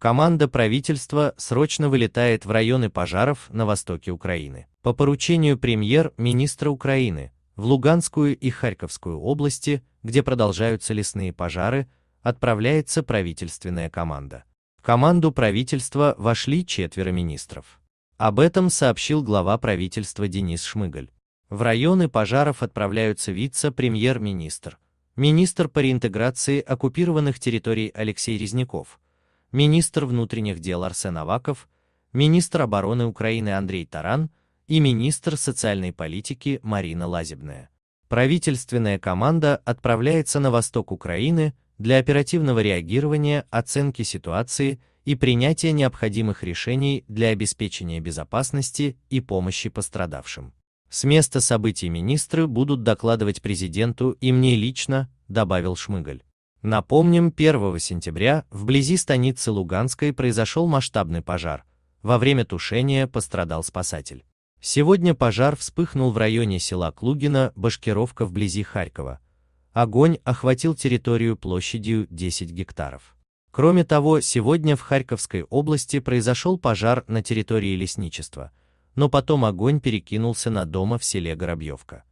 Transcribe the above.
Команда правительства срочно вылетает в районы пожаров на востоке Украины. По поручению премьер-министра Украины, в Луганскую и Харьковскую области, где продолжаются лесные пожары, отправляется правительственная команда. В команду правительства вошли четверо министров. Об этом сообщил глава правительства Денис Шмыгаль. В районы пожаров отправляются вице-премьер-министр, министр по реинтеграции оккупированных территорий Алексей Резняков, министр внутренних дел Арсен Аваков, министр обороны Украины Андрей Таран и министр социальной политики Марина Лазебная. Правительственная команда отправляется на восток Украины для оперативного реагирования, оценки ситуации и принятия необходимых решений для обеспечения безопасности и помощи пострадавшим. С места событий министры будут докладывать президенту и мне лично, добавил Шмыгаль. Напомним, 1 сентября вблизи станицы Луганской произошел масштабный пожар. Во время тушения пострадал спасатель. Сегодня пожар вспыхнул в районе села Клугина, Башкировка вблизи Харькова. Огонь охватил территорию площадью 10 гектаров. Кроме того, сегодня в Харьковской области произошел пожар на территории лесничества, но потом огонь перекинулся на дома в селе Горобьевка.